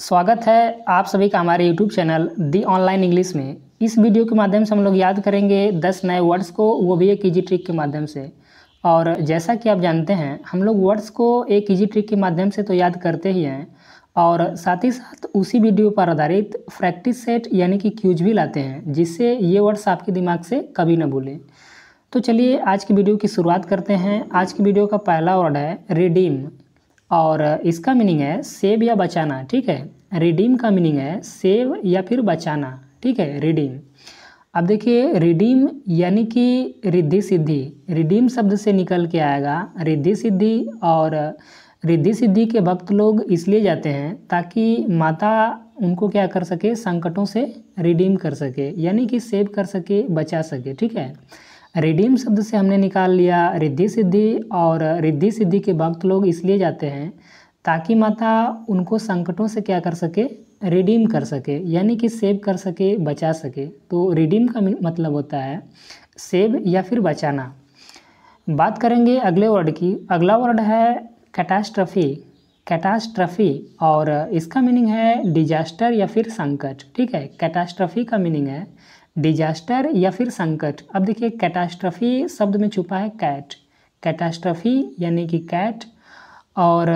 स्वागत है आप सभी का हमारे YouTube channel the online English में इस वीडियो के माध्यम से हम लोग याद करेंगे दस नए वर्ड्स को वो भी एक ईजी ट्रिक के माध्यम से और जैसा कि आप जानते हैं हम लोग वर्ड्स को एक ईजी ट्रिक के माध्यम से तो याद करते ही हैं और साथ ही साथ उसी वीडियो पर आधारित प्रैक्टिस सेट यानी कि क्यूज भी लाते हैं जिससे ये वर्ड्स आपके दिमाग से कभी ना भूलें तो चलिए आज की वीडियो की शुरुआत करते हैं आज की वीडियो का पहला वर्ड है रिडीम और इसका मीनिंग है सेव या बचाना ठीक है रिडीम का मीनिंग है सेव या फिर बचाना ठीक है रिडीम अब देखिए रिडीम यानी कि रिद्धि सिद्धि रिडीम शब्द से निकल के आएगा रिद्धि सिद्धि और रिद्धि सिद्धि के भक्त लोग इसलिए जाते हैं ताकि माता उनको क्या कर सके संकटों से रिडीम कर सके यानी कि सेव कर सके बचा सके ठीक है रिडीम शब्द से हमने निकाल लिया रिद्धि सिद्धि और रिद्धि सिद्धि के भक्त लोग इसलिए जाते हैं ताकि माता उनको संकटों से क्या कर सके रिडीम कर सके यानी कि सेव कर सके बचा सके तो रिडीम का मतलब होता है सेव या फिर बचाना बात करेंगे अगले वर्ड की अगला वर्ड है कैटास्ट्रफी कैटास्ट्रफी और इसका मीनिंग है डिजास्टर या फिर संकट ठीक है कैटास्ट्रफी का मीनिंग है डिजास्टर या फिर संकट अब देखिए कैटास्ट्रफी शब्द में छुपा है कैट कैटास्ट्रफी यानी कि कैट और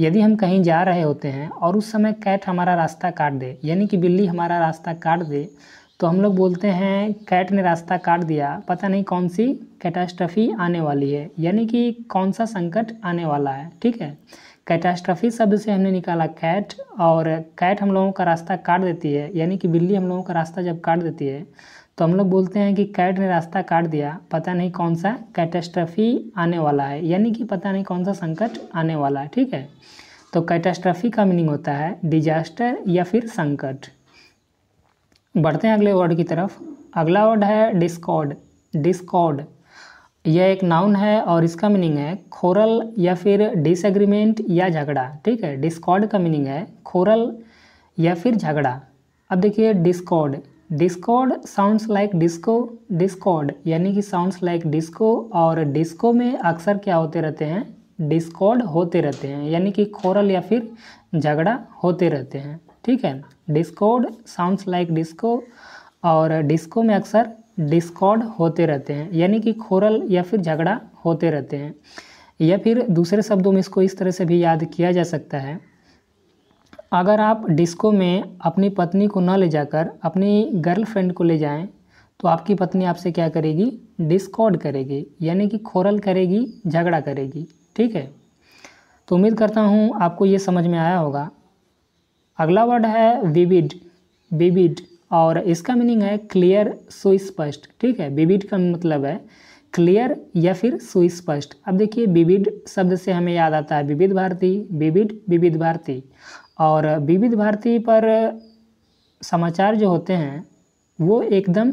यदि हम कहीं जा रहे होते हैं और उस समय कैट हमारा रास्ता काट दे यानी कि बिल्ली हमारा रास्ता काट दे तो हम लोग बोलते हैं कैट ने रास्ता काट दिया पता नहीं कौन सी कैटास्ट्रफी आने वाली है यानी कि कौन सा संकट आने वाला है ठीक है कैटास्ट्रफी शब्द से हमने निकाला कैट और कैट हम लोगों का रास्ता काट देती है यानी कि बिल्ली हम लोगों का रास्ता जब काट देती है तो हम लोग बोलते हैं कि कैट ने रास्ता काट दिया पता नहीं कौन सा कैटास्ट्रफी आने वाला है यानी कि पता नहीं कौन सा संकट आने वाला है ठीक है तो कैटास्ट्रफी का मीनिंग होता है डिजास्टर या फिर संकट बढ़ते हैं अगले वर्ड की तरफ अगला वर्ड है डिस्कॉड डिस्कॉड यह एक नाउन है और इसका मीनिंग है खोरल या फिर डिसएग्रीमेंट या झगड़ा ठीक है डिस्कॉर्ड का मीनिंग है खोरल या फिर झगड़ा अब देखिए discord discord sounds like disco discord यानी कि साउंड्स लाइक डिस्को और डिस्को में अक्सर क्या होते रहते हैं डिस्कॉर्ड होते रहते हैं यानी कि खोरल या फिर झगड़ा होते रहते हैं ठीक है डिस्कॉर्ड साउंड्स लाइक डिस्को और डिस्को में अक्सर डिस्कॉर्ड होते रहते हैं यानी कि खोरल या फिर झगड़ा होते रहते हैं या फिर दूसरे शब्दों में इसको इस तरह से भी याद किया जा सकता है अगर आप डिस्को में अपनी पत्नी को न ले जाकर अपनी गर्लफ्रेंड को ले जाएं तो आपकी पत्नी आपसे क्या करेगी डिस्कॉर्ड करेगी यानी कि खोरल करेगी झगड़ा करेगी ठीक है तो उम्मीद करता हूँ आपको ये समझ में आया होगा अगला वर्ड है विविड विविड और इसका मीनिंग है क्लियर सुस्पष्ट ठीक है विविड का मतलब है क्लियर या फिर सुस्पष्ट अब देखिए विविड शब्द से हमें याद आता है विविध भारती विविड विविध भारती और विविध भारती पर समाचार जो होते हैं वो एकदम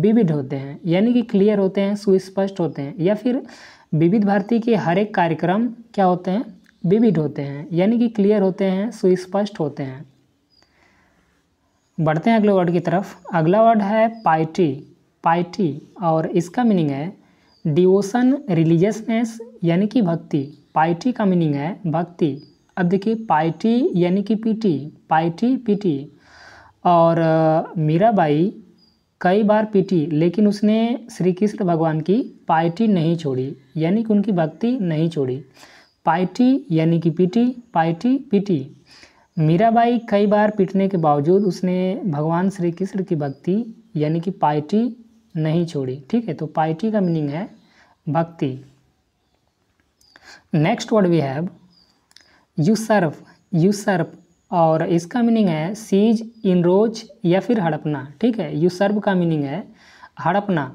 विविध होते हैं यानी कि क्लियर होते हैं सुस्पष्ट होते हैं या फिर विविध भारती के हर एक कार्यक्रम क्या होते हैं विविध होते हैं यानी कि क्लियर होते हैं सुस्पष्ट होते हैं बढ़ते हैं अगले वर्ड की तरफ अगला वर्ड है पाइटी पाइटी और इसका मीनिंग है डिवोशन रिलीजियसनेस यानी कि भक्ति पाइटी का मीनिंग है भक्ति अब देखिए पाइटी यानी कि पीटी पाइटी पीटी और मीराबाई कई बार पीटी लेकिन उसने श्री कृष्ण भगवान की पाइटी नहीं छोड़ी यानी कि उनकी भक्ति नहीं छोड़ी पाइटी यानी कि पीटी पाइटी पीटी मीराबाई कई बार पीटने के बावजूद उसने भगवान श्री कृष्ण की भक्ति यानी कि पाइटी नहीं छोड़ी ठीक है तो पाइटी का मीनिंग है भक्ति next word we have usurp और इसका मीनिंग है सीज रोज या फिर हड़पना ठीक है यू सर्फ का मीनिंग है हड़पना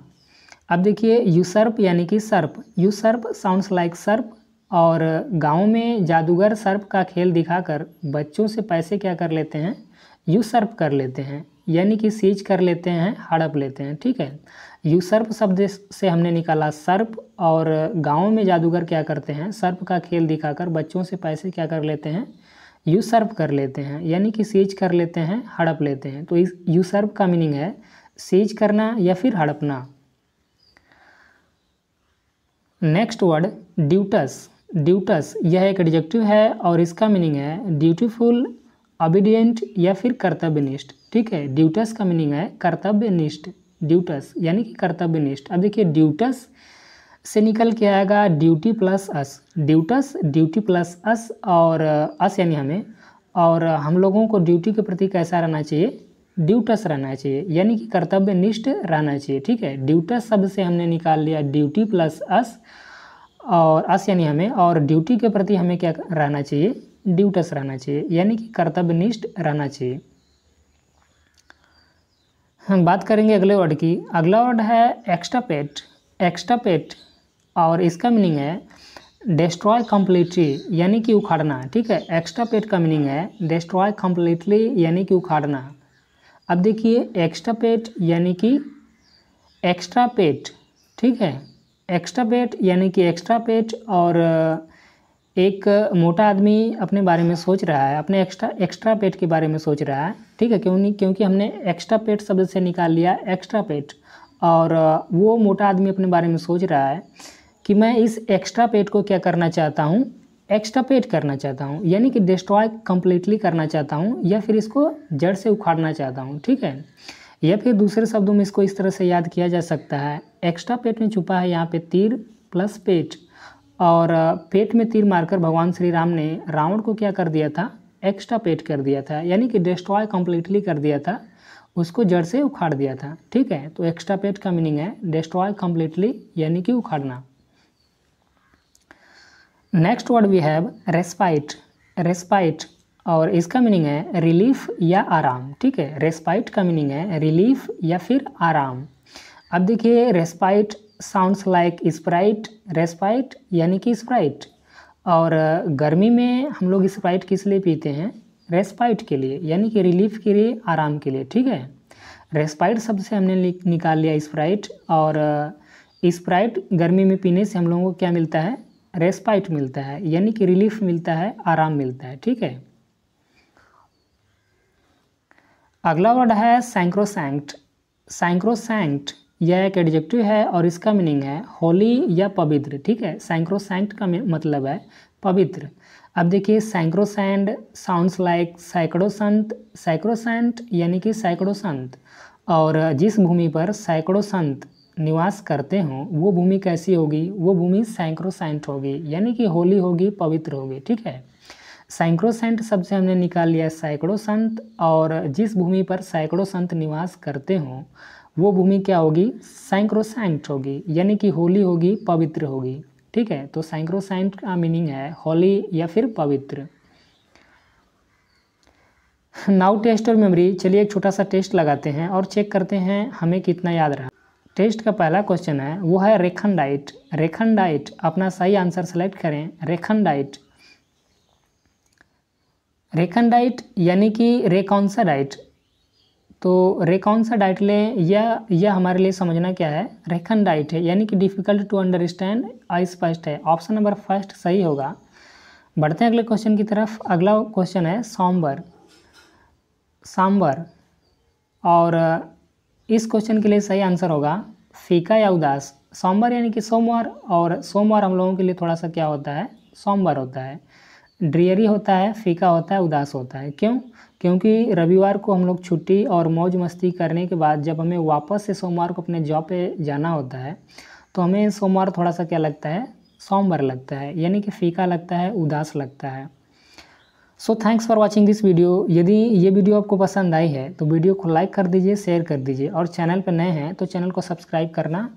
अब देखिए यू सर्फ यानी कि सर्प सर्फ साउंड्स लाइक सर्प और गांव में जादूगर सर्प का खेल दिखाकर बच्चों से पैसे क्या कर लेते हैं यूसर्प कर लेते हैं यानी कि सीज कर लेते हैं हड़प लेते हैं ठीक है यूसर्प शब्द से हमने निकाला सर्प और गांव में जादूगर क्या करते हैं सर्प का खेल दिखाकर बच्चों से पैसे क्या कर लेते हैं यूसर्प कर लेते हैं यानी कि सीज कर लेते हैं हड़प लेते हैं तो इस यूसर्प का मीनिंग है सीज करना या फिर हड़पना नेक्स्ट वर्ड ड्यूटस ड्यूटस यह एक एडजेक्टिव है और इसका मीनिंग है ड्यूटीफुल ऑबिडियंट या फिर कर्तव्यनिष्ठ ठीक है ड्यूटस का मीनिंग है कर्तव्यनिष्ठ ड्यूटस यानी कि कर्तव्यनिष्ठ अब देखिए ड्यूटस से निकल के आएगा ड्यूटी प्लस अस ड्यूटस ड्यूटी प्लस अस और अस यानी हमें और हम लोगों को ड्यूटी के प्रति कैसा रहना चाहिए ड्यूटस रहना चाहिए यानी कि कर्तव्यनिष्ठ रहना चाहिए ठीक है ड्यूटस शब्द से हमने निकाल लिया ड्यूटी प्लस अस और अस यानी हमें और ड्यूटी के प्रति हमें क्या रहना चाहिए ड्यूटस रहना चाहिए यानी कि कर्तव्यनिष्ठ रहना चाहिए हम बात करेंगे अगले वर्ड की अगला वर्ड है एक्स्ट्रापेट एक्स्ट्रापेट और इसका मीनिंग है डिस्ट्रॉय कम्प्लीटली यानी कि उखाड़ना ठीक है एक्स्ट्रापेट का मीनिंग है डिस्ट्रॉय कम्प्लीटली यानी कि उखाड़ना अब देखिए एक्स्ट्रापेट यानी कि एक्स्ट्रापेट ठीक है एक्स्ट्रा पेट यानी कि एक्स्ट्रा पेट और एक मोटा आदमी अपने बारे में सोच रहा है अपने एक्स्ट्रा एक्स्ट्रा पेट के बारे में सोच रहा है ठीक है क्यों नहीं क्योंकि हमने एक्स्ट्रा पेट शब्द से निकाल लिया एक्स्ट्रा पेट और वो मोटा आदमी अपने बारे में सोच रहा है कि मैं इस एक्स्ट्रा पेट को क्या करना चाहता हूँ एक्स्ट्रा पेट करना चाहता हूँ यानी कि डिस्ट्रॉय कम्प्लीटली करना चाहता हूँ या फिर इसको जड़ से उखाड़ना चाहता हूँ ठीक है या फिर दूसरे शब्दों में इसको इस तरह से याद किया जा सकता है एक्स्ट्रा पेट में छुपा है यहाँ पे तीर प्लस पेट और पेट में तीर मारकर भगवान श्री राम ने रावण को क्या कर दिया था एक्स्ट्रा पेट कर दिया था यानी कि डिस्ट्रॉय कम्प्लीटली कर दिया था उसको जड़ से उखाड़ दिया था ठीक है तो एक्स्ट्रा पेट का मीनिंग है डिस्ट्रॉय कम्प्लीटली यानी कि उखाड़ना next word we have respite respite और इसका मीनिंग है रिलीफ या आराम ठीक है रेस्पाइट का मीनिंग है रिलीफ या फिर आराम अब देखिए respite sounds like sprite respite यानी कि स्प्राइट और गर्मी में हम लोग स्प्राइट किस लिए पीते हैं रेस्पाइट के लिए यानी कि रिलीफ के लिए आराम के लिए ठीक है रेस्पाइट शब्द से हमने निकाल लिया स्प्राइट और स्प्राइट गर्मी में पीने से हम लोगों को क्या मिलता है रेस्पाइट मिलता है यानी कि रिलीफ मिलता है आराम मिलता है ठीक है अगला वर्ड है सैंक्रोसैंक्ट सैंक्रोसैंक्ट यह एक एडजेक्टिव है और इसका मीनिंग है होली या पवित्र ठीक है सैंक्रोसैंक्ट का मतलब है पवित्र अब देखिए सैंक्रोसैंड साउंड्स लाइक सैकड़ों सैक्रोसैंट यानी कि सैकड़ों संत और जिस भूमि पर सैकड़ोसंत निवास करते हों वो भूमि कैसी होगी वो भूमि सैंक्रोसैंट होगी यानी कि होली होगी पवित्र होगी ठीक है साइक्रोसेंट सबसे शब्द से हमने निकाल लिया है सैकड़ों संत और जिस भूमि पर सैकड़ों संत निवास करते हों वो भूमि क्या होगी सैकड़ों होगी यानी कि होली होगी पवित्र होगी ठीक है तो सैकड़ों का मीनिंग है होली या फिर पवित्र नाउ टेस्ट और मेमोरी चलिए एक छोटा सा टेस्ट लगाते हैं और चेक करते हैं हमें कितना याद रहा टेस्ट का पहला क्वेश्चन है वो है रेखन डाइट रेखन डाइट अपना सही आंसर सेलेक्ट करें रेखन डाइट डाइट यानी कि रे कौन सा डाइट तो रे कौन सा डाइट लें या यह हमारे लिए समझना क्या है रेखन डाइट है यानी कि डिफ़िकल्ट टू अंडरस्टैंड अस्पष्ट है ऑप्शन नंबर फर्स्ट सही होगा बढ़ते हैं अगले क्वेश्चन की तरफ अगला क्वेश्चन है सांबर सांबर और इस क्वेश्चन के लिए सही आंसर होगा फीका या उदास सोमवार यानी कि सोमवार और सोमवार हम लोगों के लिए थोड़ा सा क्या होता है सोमवार होता है ड्रियरी होता है फीका होता है उदास होता है क्यों क्योंकि रविवार को हम लोग छुट्टी और मौज मस्ती करने के बाद जब हमें वापस से सोमवार को अपने जॉब पे जाना होता है तो हमें सोमवार थोड़ा सा क्या लगता है सोमवार लगता है यानी कि फीका लगता है उदास लगता है so thanks for watching this video यदि ये वीडियो आपको पसंद आई है तो वीडियो को लाइक कर दीजिए शेयर कर दीजिए और चैनल पर नए हैं तो चैनल को सब्सक्राइब करना